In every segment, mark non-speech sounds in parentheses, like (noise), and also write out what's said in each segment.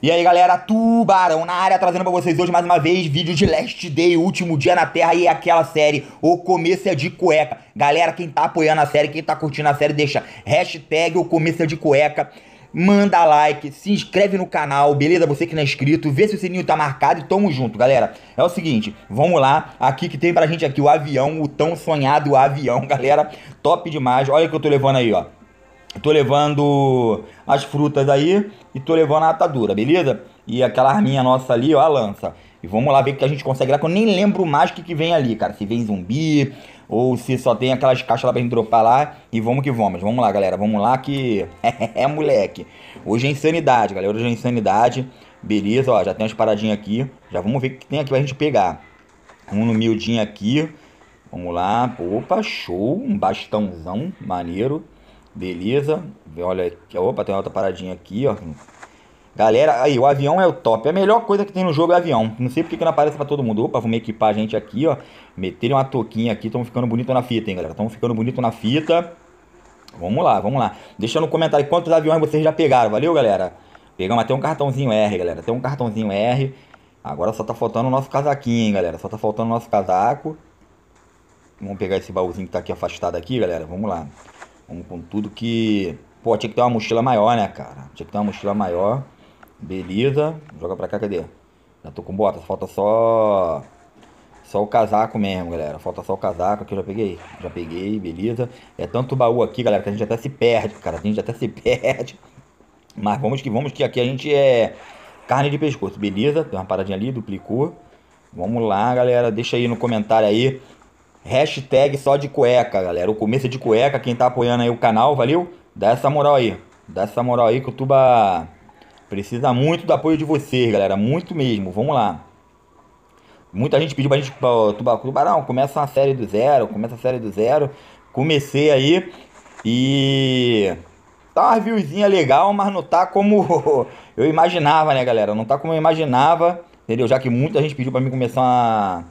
E aí galera, Tubarão na área, trazendo pra vocês hoje mais uma vez vídeo de Last Day, último dia na Terra e aquela série, o começo é de cueca. Galera, quem tá apoiando a série, quem tá curtindo a série, deixa hashtag o começo é de cueca, manda like, se inscreve no canal, beleza? Você que não é inscrito, vê se o sininho tá marcado e tamo junto, galera. É o seguinte, vamos lá, aqui que tem pra gente aqui o avião, o tão sonhado avião, (laughs) galera, top demais. Olha o que eu tô levando aí, ó. Tô levando as frutas aí e tô levando a atadura, beleza? E aquela arminha nossa ali, ó, a lança. E vamos lá ver o que a gente consegue lá, que eu nem lembro mais o que, que vem ali, cara. Se vem zumbi ou se só tem aquelas caixas lá pra gente dropar lá. E vamos que vamos. Vamos lá, galera. Vamos lá que... (laughs) é, moleque. Hoje é insanidade, galera. Hoje é insanidade. Beleza, ó. Já tem umas paradinhas aqui. Já vamos ver o que tem aqui pra gente pegar. Um miudinho aqui. Vamos lá. Opa, show. Um bastãozão maneiro. Beleza. Olha, opa, tem outra paradinha aqui, ó. Galera, aí, o avião é o top. É a melhor coisa que tem no jogo é avião. Não sei porque que não aparece pra todo mundo. Opa, vamos equipar a gente aqui, ó. Meterem uma touquinha aqui. estamos ficando bonito na fita, hein, galera. estamos ficando bonito na fita. Vamos lá, vamos lá. Deixa no comentário quantos aviões vocês já pegaram. Valeu, galera. Pegamos até um cartãozinho R, galera. Tem um cartãozinho R. Agora só tá faltando o nosso casaquinho, hein, galera. Só tá faltando o nosso casaco. Vamos pegar esse baúzinho que tá aqui afastado aqui, galera. Vamos lá. Vamos com tudo que. Pô, tinha que ter uma mochila maior, né, cara? Tinha que ter uma mochila maior. Beleza. Joga pra cá, cadê? Já tô com bota, falta só. Só o casaco mesmo, galera. Falta só o casaco que eu já peguei. Já peguei, beleza. É tanto baú aqui, galera, que a gente até se perde, cara. A gente até se (laughs) perde. Mas vamos que vamos, que aqui a gente é carne de pescoço, beleza? Tem uma paradinha ali, duplicou. Vamos lá, galera. Deixa aí no comentário aí Hashtag só de cueca, galera. O começo é de cueca, quem tá apoiando aí o canal, valeu? Dá essa moral aí. Dá essa moral aí que o Tuba precisa muito do apoio de vocês, galera. Muito mesmo. Vamos lá. Muita gente pediu pra gente pra Tuba, Tubarão, começa uma série do zero, começa a série do zero. Comecei aí e tá uma reviewzinha legal, mas não tá como (laughs) eu imaginava, né, galera? Não tá como eu imaginava, entendeu? Já que muita gente pediu para mim começar uma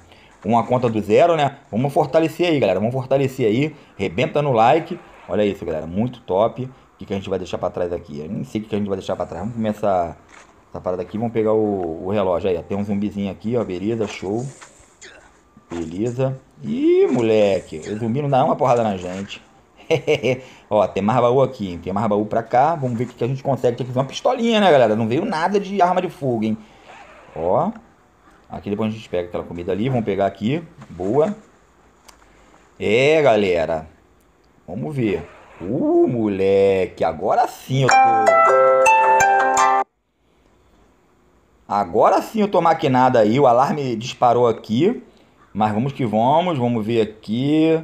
uma conta do zero, né? Vamos fortalecer aí, galera. Vamos fortalecer aí. Rebenta no like. Olha isso, galera. Muito top. O que, que a gente vai deixar para trás aqui? Eu nem sei o que, que a gente vai deixar para trás. Vamos começar essa parada aqui. Vamos pegar o, o relógio aí. Ó. Tem um zumbizinho aqui, ó. Beleza, show. Beleza. Ih, moleque. O zumbi não dá uma porrada na gente. (laughs) ó, tem mais baú aqui. Tem mais baú pra cá. Vamos ver o que, que a gente consegue. Tem que fazer uma pistolinha, né, galera? Não veio nada de arma de fogo, hein? Ó. Aqui depois a gente pega aquela comida ali, vamos pegar aqui, boa. É, galera, vamos ver. Uh, moleque, agora sim eu tô... Agora sim eu tô maquinado aí, o alarme disparou aqui. Mas vamos que vamos, vamos ver aqui.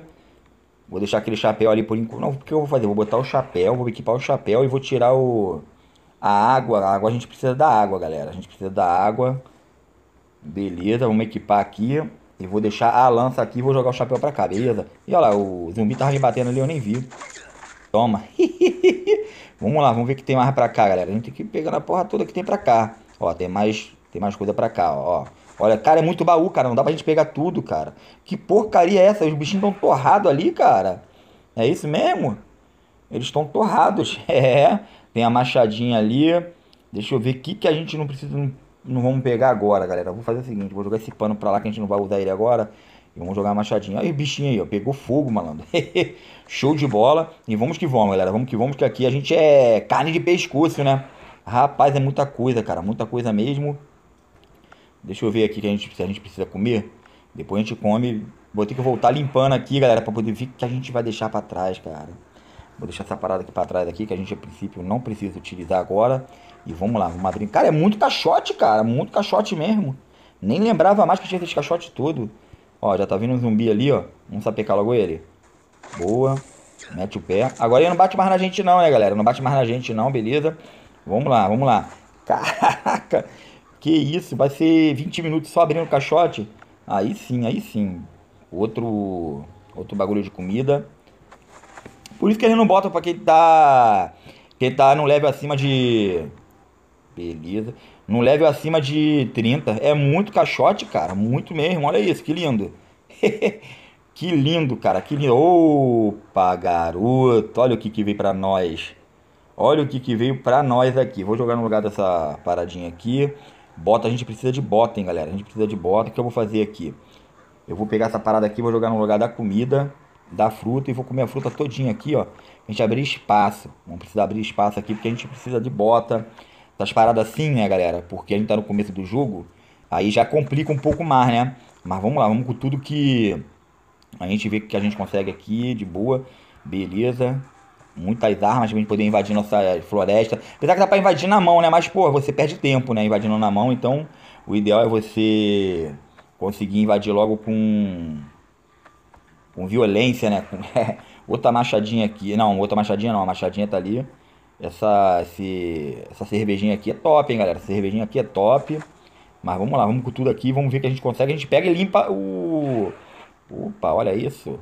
Vou deixar aquele chapéu ali por enquanto. Não, o que eu vou fazer? Vou botar o chapéu, vou equipar o chapéu e vou tirar o... A água, a água a gente precisa da água, galera. A gente precisa da água. Beleza, vamos equipar aqui. E vou deixar a lança aqui e vou jogar o chapéu pra cá, beleza? E olha lá, o zumbi tava me batendo ali, eu nem vi. Toma. (laughs) vamos lá, vamos ver o que tem mais pra cá, galera. A gente tem que pegar na porra toda que tem pra cá. Ó, tem mais, tem mais coisa pra cá, ó. Olha, cara, é muito baú, cara. Não dá pra gente pegar tudo, cara. Que porcaria é essa? Os bichinhos estão torrados ali, cara. É isso mesmo? Eles estão torrados. (laughs) É. Tem a machadinha ali. Deixa eu ver o que, que a gente não precisa não vamos pegar agora, galera. Vou fazer o seguinte, vou jogar esse pano pra lá que a gente não vai usar ele agora. E vamos jogar a Olha Aí, bichinho aí, ó. Pegou fogo, malandro. (laughs) Show de bola. E vamos que vamos, galera. Vamos que vamos, que aqui a gente é carne de pescoço, né? Rapaz, é muita coisa, cara. Muita coisa mesmo. Deixa eu ver aqui que a gente, se a gente precisa comer. Depois a gente come. Vou ter que voltar limpando aqui, galera, pra poder ver o que a gente vai deixar pra trás, cara. Vou deixar essa parada aqui pra trás aqui, que a gente a princípio não precisa utilizar agora. E vamos lá, vamos abrir. Cara, é muito caixote, cara. Muito caixote mesmo. Nem lembrava mais que tinha esse caixote todo. Ó, já tá vindo um zumbi ali, ó. Vamos sapecar logo ele. Boa. Mete o pé. Agora ele não bate mais na gente não, né, galera? Não bate mais na gente não, beleza? Vamos lá, vamos lá. (laughs) Caraca. Que isso, vai ser 20 minutos só abrindo o caixote? Aí sim, aí sim. Outro, outro bagulho de comida. Por isso que ele não bota pra quem tá. Quem tá no level acima de. Beleza. No level acima de 30. É muito caixote, cara. Muito mesmo. Olha isso, que lindo. (laughs) que lindo, cara. Que lindo. Opa, garoto. Olha o que, que veio pra nós. Olha o que, que veio pra nós aqui. Vou jogar no lugar dessa paradinha aqui. Bota, a gente precisa de bota, hein, galera. A gente precisa de bota. O que eu vou fazer aqui? Eu vou pegar essa parada aqui, vou jogar no lugar da comida da fruta e vou comer a fruta todinha aqui, ó. A gente abrir espaço. Vamos precisar abrir espaço aqui porque a gente precisa de bota. tá paradas assim, né, galera? Porque a gente tá no começo do jogo. Aí já complica um pouco mais, né? Mas vamos lá, vamos com tudo que a gente vê que a gente consegue aqui, de boa. Beleza. Muitas armas pra gente poder invadir nossa floresta. Apesar que dá pra invadir na mão, né? Mas, pô, você perde tempo, né? Invadindo na mão. Então, o ideal é você conseguir invadir logo com com violência, né? Com, (laughs) é, outra machadinha aqui. Não, outra machadinha não, a machadinha tá ali. Essa, esse, essa cervejinha aqui é top, hein, galera? Essa cervejinha aqui é top. Mas vamos lá, vamos com tudo aqui, vamos ver o que a gente consegue. A gente pega e limpa o... Opa, olha isso.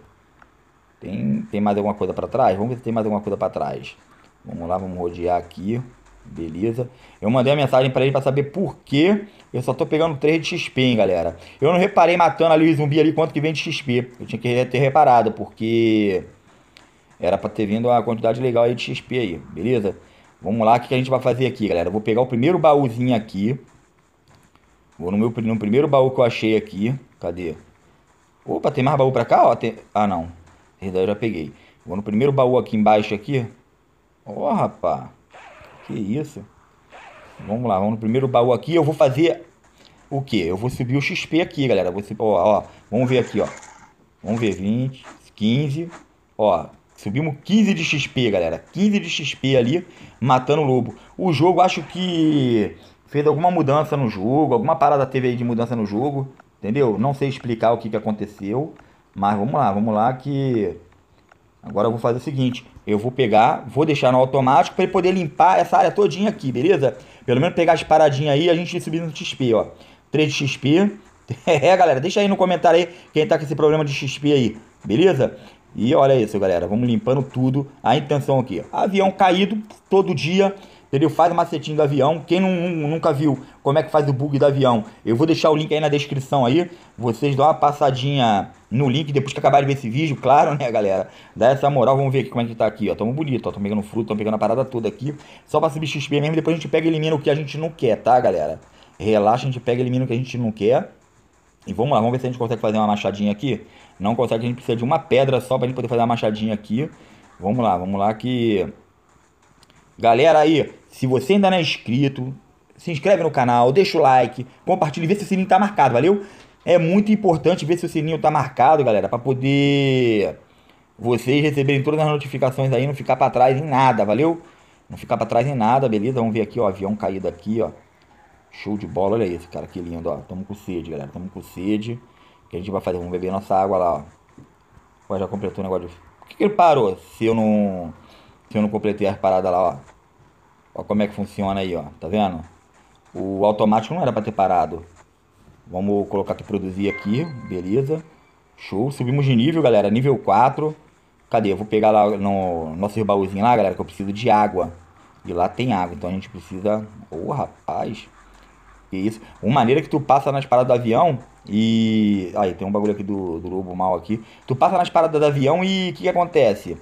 Tem, tem mais alguma coisa para trás? Vamos ver se tem mais alguma coisa para trás. Vamos lá, vamos rodear aqui. Beleza? Eu mandei a mensagem para ele para saber por que eu só tô pegando 3 de XP, hein, galera. Eu não reparei matando ali o zumbi ali quanto que vem de XP. Eu tinha que ter reparado, porque era para ter vindo a quantidade legal aí de XP aí, beleza? Vamos lá, o que a gente vai fazer aqui, galera? Eu vou pegar o primeiro baúzinho aqui. Vou no meu no primeiro baú que eu achei aqui. Cadê? Opa, tem mais baú pra cá? Ó, tem... Ah, não. Na verdade, eu já peguei. Vou no primeiro baú aqui embaixo aqui. Ó, oh, rapaz. Que isso. Vamos lá, vamos no primeiro baú aqui. Eu vou fazer o que? Eu vou subir o XP aqui, galera. Vou subir, ó, ó, vamos ver aqui, ó. Vamos ver, 20, 15. Ó, subimos 15 de XP, galera. 15 de XP ali, matando o lobo. O jogo, acho que fez alguma mudança no jogo. Alguma parada teve aí de mudança no jogo. Entendeu? Não sei explicar o que, que aconteceu. Mas vamos lá, vamos lá que... Agora eu vou fazer o seguinte, eu vou pegar, vou deixar no automático para ele poder limpar essa área todinha aqui, beleza? Pelo menos pegar as paradinhas aí e a gente subir no XP, ó. 3 de XP. (laughs) É, galera, deixa aí no comentário aí quem tá com esse problema de XP aí, beleza? E olha isso, galera, vamos limpando tudo. A intenção aqui, avião caído todo dia, entendeu? Faz o macetinho do avião. Quem não, nunca viu como é que faz o bug do avião, eu vou deixar o link aí na descrição aí. Vocês dão uma passadinha no link depois que acabarem de ver esse vídeo, claro, né, galera? Dá essa moral, vamos ver aqui como é que tá aqui, ó. Tamo bonito, ó. Tamo pegando fruto, tamo pegando a parada toda aqui. Só pra subir XP mesmo, depois a gente pega e elimina o que a gente não quer, tá, galera? Relaxa, a gente pega e elimina o que a gente não quer. E vamos lá, vamos ver se a gente consegue fazer uma machadinha aqui. Não consegue, a gente precisa de uma pedra só pra gente poder fazer uma machadinha aqui. Vamos lá, vamos lá que Galera aí, se você ainda não é inscrito, se inscreve no canal, deixa o like, compartilha, vê se o sininho tá marcado, valeu? É muito importante ver se o sininho tá marcado, galera, para poder vocês receberem todas as notificações aí, não ficar para trás em nada, valeu? Não ficar para trás em nada, beleza? Vamos ver aqui, ó, avião caído aqui, ó. Show de bola, olha esse, cara, que lindo, ó. Tamo com sede, galera, tamo com sede. O que a gente vai fazer? Vamos beber nossa água lá, ó. ó já completou o negócio de... Por que, que ele parou? Se eu não que eu não completei as paradas lá, ó. Ó como é que funciona aí, ó. Tá vendo? O automático não era para ter parado. Vamos colocar que produzir aqui, beleza. Show, subimos de nível, galera, nível 4. Cadê? Eu vou pegar lá no nosso baúzinho lá, galera, que eu preciso de água. E lá tem água, então a gente precisa... Ô, oh, rapaz! Que isso? Uma maneira que tu passa nas paradas do avião e... Aí, tem um bagulho aqui do, do lobo mal aqui. Tu passa nas paradas do avião e o que, que acontece?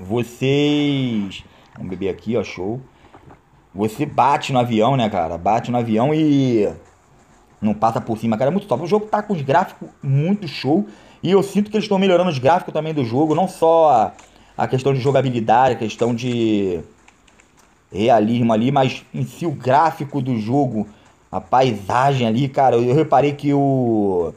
Vocês. Vamos beber aqui, ó, show. Você bate no avião, né, cara? Bate no avião e. Não passa por cima, cara. É muito top. O jogo tá com os gráficos muito show. E eu sinto que eles estão melhorando os gráficos também do jogo. Não só a questão de jogabilidade, a questão de realismo ali, mas em si o gráfico do jogo, a paisagem ali, cara. Eu reparei que o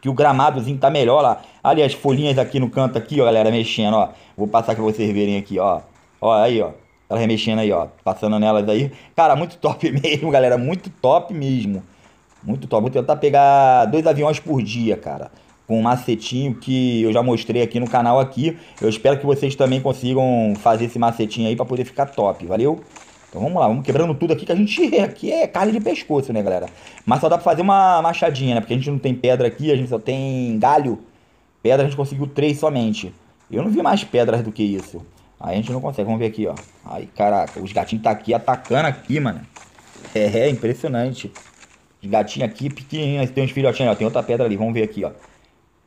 que o gramadozinho tá melhor lá. as folhinhas aqui no canto aqui, ó, galera, mexendo, ó. Vou passar pra vocês verem aqui, ó. Ó, aí, ó. Elas mexendo aí, ó. Passando nelas aí. Cara, muito (laughs) top mesmo, galera. Muito top mesmo. Muito top. Vou tentar pegar dois aviões por dia, cara. Com um macetinho que eu já mostrei aqui no canal aqui. Eu espero que vocês também consigam fazer esse macetinho aí pra poder ficar top. Valeu? Então vamos lá, vamos quebrando tudo aqui, que a gente (laughs) aqui é carne de pescoço, né, galera? Mas só dá pra fazer uma machadinha, né? Porque a gente não tem pedra aqui, a gente só tem galho. Pedra a gente conseguiu três somente. Eu não vi mais pedras do que isso. Aí a gente não consegue, vamos ver aqui, ó. Ai, caraca, os gatinhos tá aqui atacando aqui, mano. É, é impressionante. Os gatinhos aqui pequenininhos, tem uns filhotinhos, ó. Tem outra pedra ali, vamos ver aqui, ó.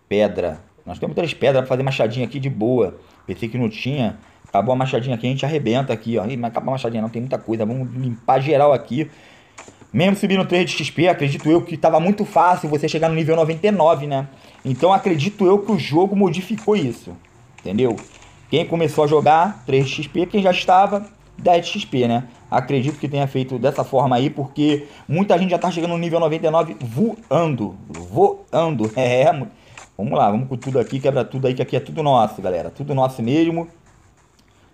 Pedra. Nós temos três pedras pra fazer machadinha aqui de boa. Pensei que não tinha. Acabou a machadinha aqui, a gente arrebenta aqui, ó. Ih, mas acabou a machadinha não, tem muita coisa. Vamos limpar geral aqui. Mesmo subindo 3 de XP, acredito eu que estava muito fácil você chegar no nível 99, né? Então acredito eu que o jogo modificou isso, entendeu? Quem começou a jogar 3 de XP, quem já estava 10 de XP, né? Acredito que tenha feito dessa forma aí, porque muita gente já está chegando no nível 99 voando, voando. (laughs) É, vamos lá, vamos com tudo aqui, quebra tudo aí, que aqui é tudo nosso, galera. Tudo nosso mesmo.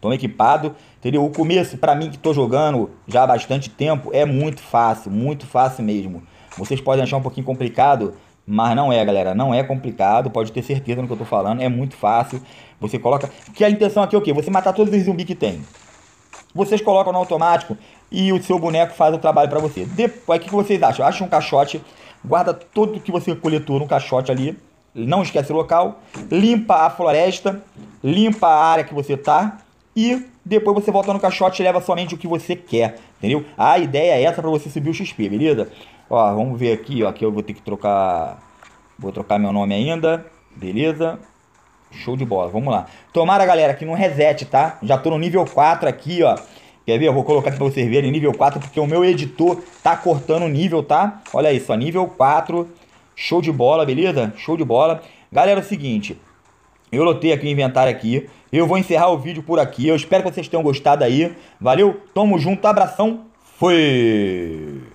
Estou equipado, entendeu? O começo, para mim que estou jogando já há bastante tempo, é muito fácil, muito fácil mesmo. Vocês podem achar um pouquinho complicado, mas não é, galera. Não é complicado. Pode ter certeza no que eu tô falando. É muito fácil. Você coloca. Que a intenção aqui é o quê? Você matar todos os zumbis que tem. Vocês colocam no automático e o seu boneco faz o trabalho para você. Depois, o que vocês acham? Acha um caixote, guarda tudo que você coletou num caixote ali. Não esquece o local. Limpa a floresta, limpa a área que você tá e depois você volta no caixote e leva somente o que você quer, entendeu? A ideia é essa para você subir o XP, beleza? Ó, vamos ver aqui, ó, aqui eu vou ter que trocar, vou trocar meu nome ainda, beleza? Show de bola, vamos lá. Tomara, galera, que não resete, tá? Já tô no nível 4 aqui, ó. Quer ver? Eu vou colocar aqui pra vocês verem, nível 4, porque o meu editor tá cortando o nível, tá? Olha isso, ó, nível 4, show de bola, beleza? Show de bola. Galera, é o seguinte, eu lotei aqui o inventário aqui. Eu vou encerrar o vídeo por aqui. Eu espero que vocês tenham gostado aí. Valeu, tamo junto, abração, fui!